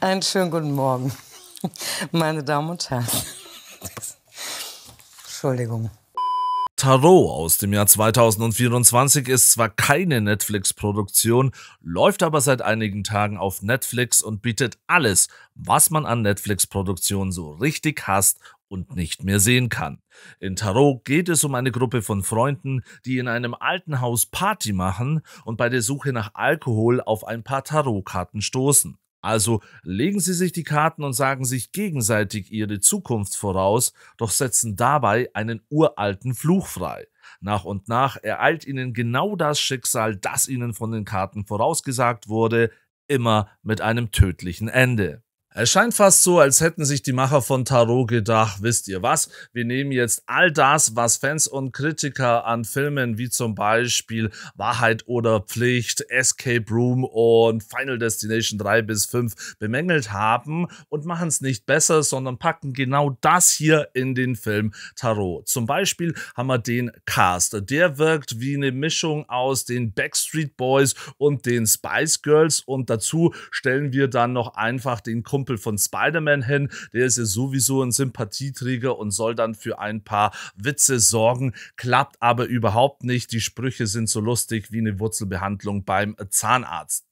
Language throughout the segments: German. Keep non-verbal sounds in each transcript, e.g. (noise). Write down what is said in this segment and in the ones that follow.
Einen schönen guten Morgen, meine Damen und Herren. Entschuldigung. Tarot aus dem Jahr 2024 ist zwar keine Netflix-Produktion, läuft aber seit einigen Tagen auf Netflix und bietet alles, was man an Netflix-Produktionen so richtig hasst und nicht mehr sehen kann. In Tarot geht es um eine Gruppe von Freunden, die in einem alten Haus Party machen und bei der Suche nach Alkohol auf ein paar Tarotkarten stoßen. Also legen Sie sich die Karten und sagen sich gegenseitig Ihre Zukunft voraus, doch setzen dabei einen uralten Fluch frei. Nach und nach ereilt Ihnen genau das Schicksal, das Ihnen von den Karten vorausgesagt wurde, immer mit einem tödlichen Ende. Es scheint fast so, als hätten sich die Macher von Tarot gedacht, wisst ihr was, wir nehmen jetzt all das, was Fans und Kritiker an Filmen wie zum Beispiel Wahrheit oder Pflicht, Escape Room und Final Destination 3 bis 5 bemängelt haben und machen es nicht besser, sondern packen genau das hier in den Film Tarot. Zum Beispiel haben wir den Cast. Der wirkt wie eine Mischung aus den Backstreet Boys und den Spice Girls und dazu stellen wir dann noch einfach den Kumpel Kumpel von Spider-Man hin. Der ist ja sowieso ein Sympathieträger und soll dann für ein paar Witze sorgen. Klappt aber überhaupt nicht. Die Sprüche sind so lustig wie eine Wurzelbehandlung beim Zahnarzt.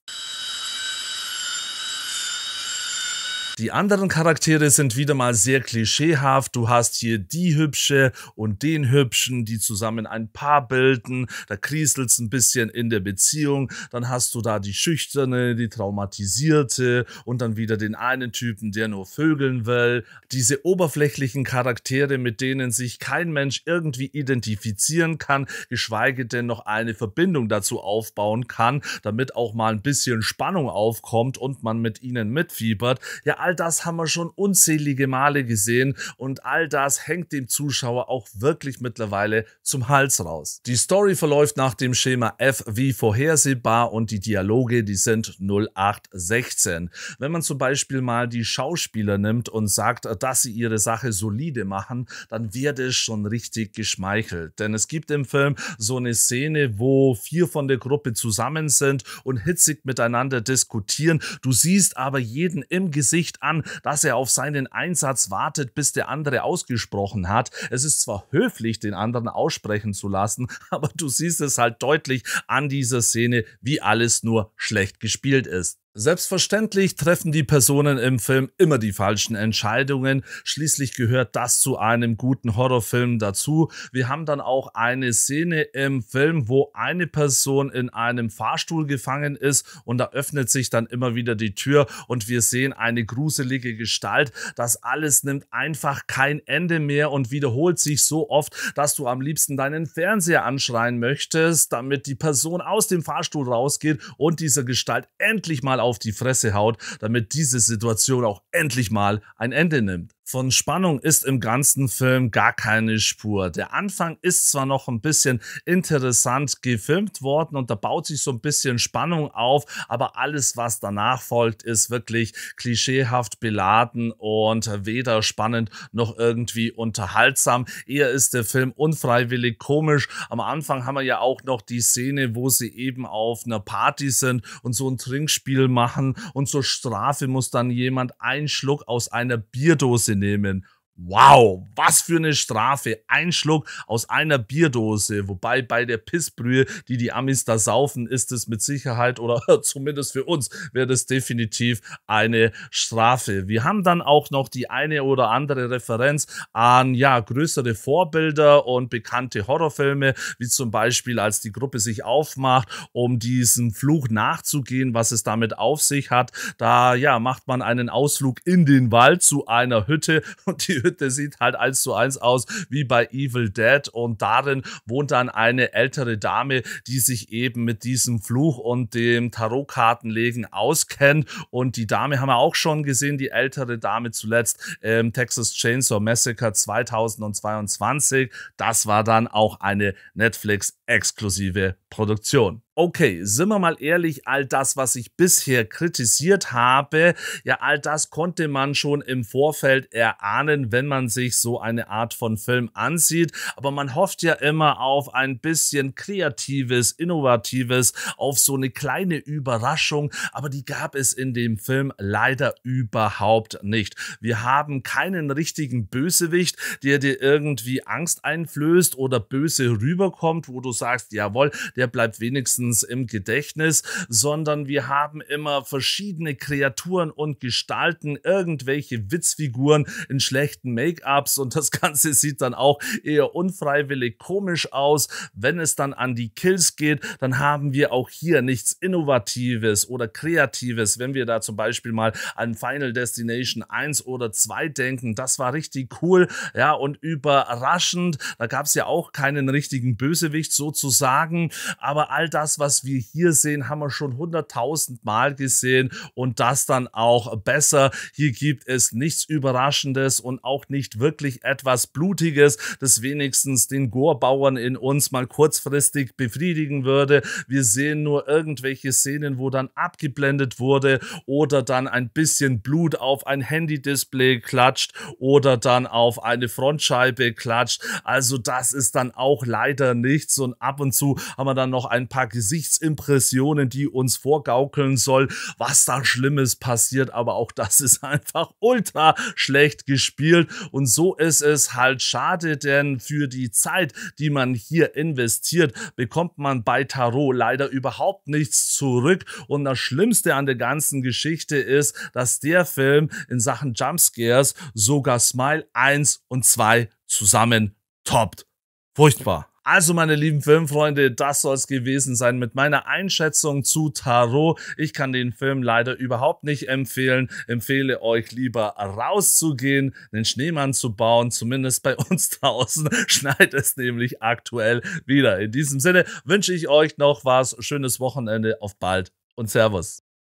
Die anderen Charaktere sind wieder mal sehr klischeehaft. Du hast hier die Hübsche und den Hübschen, die zusammen ein Paar bilden. Da kriselt's ein bisschen in der Beziehung. Dann hast du da die Schüchterne, die Traumatisierte und dann wieder den einen Typen, der nur vögeln will. Diese oberflächlichen Charaktere, mit denen sich kein Mensch irgendwie identifizieren kann, geschweige denn noch eine Verbindung dazu aufbauen kann, damit auch mal ein bisschen Spannung aufkommt und man mit ihnen mitfiebert. Ja, all das haben wir schon unzählige Male gesehen und all das hängt dem Zuschauer auch wirklich mittlerweile zum Hals raus. Die Story verläuft nach dem Schema F wie vorhersehbar und die Dialoge, die sind 0816. Wenn man zum Beispiel mal die Schauspieler nimmt und sagt, dass sie ihre Sache solide machen, dann wird es schon richtig geschmeichelt. Denn es gibt im Film so eine Szene, wo vier von der Gruppe zusammen sind und hitzig miteinander diskutieren. Du siehst aber jeden im Gesicht nicht an, dass er auf seinen Einsatz wartet, bis der andere ausgesprochen hat. Es ist zwar höflich, den anderen aussprechen zu lassen, (laughs) aber du siehst es halt deutlich an dieser Szene, wie alles nur schlecht gespielt ist. Selbstverständlich treffen die Personen im Film immer die falschen Entscheidungen. Schließlich gehört das zu einem guten Horrorfilm dazu. Wir haben dann auch eine Szene im Film, wo eine Person in einem Fahrstuhl gefangen ist und da öffnet sich dann immer wieder die Tür und wir sehen eine gruselige Gestalt. Das alles nimmt einfach kein Ende mehr und wiederholt sich so oft, dass du am liebsten deinen Fernseher anschreien möchtest, damit die Person aus dem Fahrstuhl rausgeht und dieser Gestalt endlich mal auf die Fresse haut, damit diese Situation auch endlich mal ein Ende nimmt. Von Spannung ist im ganzen Film gar keine Spur. Der Anfang ist zwar noch ein bisschen interessant gefilmt worden und da baut sich so ein bisschen Spannung auf, aber alles, was danach folgt, ist wirklich klischeehaft beladen und weder spannend noch irgendwie unterhaltsam. Eher ist der Film unfreiwillig komisch. Am Anfang haben wir ja auch noch die Szene, wo sie eben auf einer Party sind und so ein Trinkspiel machen und zur Strafe muss dann jemand einen Schluck aus einer Bierdose him and. Wow, was für eine Strafe. Ein Schluck aus einer Bierdose. Wobei bei der Pissbrühe, die die Amis da saufen, ist es mit Sicherheit oder (laughs) zumindest für uns wäre das definitiv eine Strafe. Wir haben dann auch noch die eine oder andere Referenz an, ja, größere Vorbilder und bekannte Horrorfilme, wie zum Beispiel, als die Gruppe sich aufmacht, um diesem Fluch nachzugehen, was es damit auf sich hat. Da, ja, macht man einen Ausflug in den Wald zu einer Hütte (laughs) und die führt, der sieht halt eins zu eins aus wie bei Evil Dead und darin wohnt dann eine ältere Dame, die sich eben mit diesem Fluch und dem Tarotkartenlegen auskennt und die Dame haben wir auch schon gesehen, die ältere Dame zuletzt im Texas Chainsaw Massacre 2022. Das war dann auch eine Netflix-exklusive Produktion okay, sind wir mal ehrlich, all das, was ich bisher kritisiert habe, ja, all das konnte man schon im Vorfeld erahnen, wenn man sich so eine Art von Film ansieht. Aber man hofft ja immer auf ein bisschen kreatives, innovatives, auf so eine kleine Überraschung. Aber die gab es in dem Film leider überhaupt nicht. Wir haben keinen richtigen Bösewicht, der dir irgendwie Angst einflößt oder böse rüberkommt, wo du sagst, jawohl, der bleibt wenigstens meistens im Gedächtnis, sondern wir haben immer verschiedene Kreaturen und Gestalten, irgendwelche Witzfiguren in schlechten Make-ups und das (laughs) Ganze sieht dann auch eher unfreiwillig komisch aus. Wenn es dann an die Kills geht, dann haben wir auch hier nichts Innovatives oder Kreatives. Wenn wir da zum Beispiel mal an Final Destination 1 oder 2 denken, das war richtig cool, ja, und überraschend. Da gab es ja auch keinen richtigen Bösewicht sozusagen, aber all das das, was wir hier sehen, haben wir schon hunderttausend Mal gesehen und das dann auch besser. Hier gibt es nichts Überraschendes und auch nicht wirklich etwas Blutiges, das wenigstens den Gorbauern in uns mal kurzfristig befriedigen würde. Wir sehen nur irgendwelche Szenen, wo dann abgeblendet wurde oder dann ein bisschen Blut auf ein Handy-Display klatscht oder dann auf eine Frontscheibe klatscht. Also das ist dann auch leider nichts und ab und zu haben wir dann noch ein paar Ges Gesichtsimpressionen, die uns vorgaukeln soll, was da Schlimmes passiert. Aber auch das ist einfach ultra schlecht gespielt. Und so ist es halt schade, denn für die Zeit, die man hier investiert, bekommt man bei Tarot leider überhaupt nichts zurück. Und das Schlimmste an der ganzen Geschichte ist, dass der Film in Sachen Jumpscares sogar Smile 1 und 2 zusammen toppt. Furchtbar. Also, meine lieben Filmfreunde, das soll es gewesen sein mit meiner Einschätzung zu Tarot. Ich kann den Film leider überhaupt nicht empfehlen. Empfehle euch lieber rauszugehen, den Schneemann zu bauen. Zumindest bei (laughs) uns draußen schneit es nämlich aktuell wieder. In diesem Sinne wünsche ich euch noch was. Schönes Wochenende. Auf bald und Servus.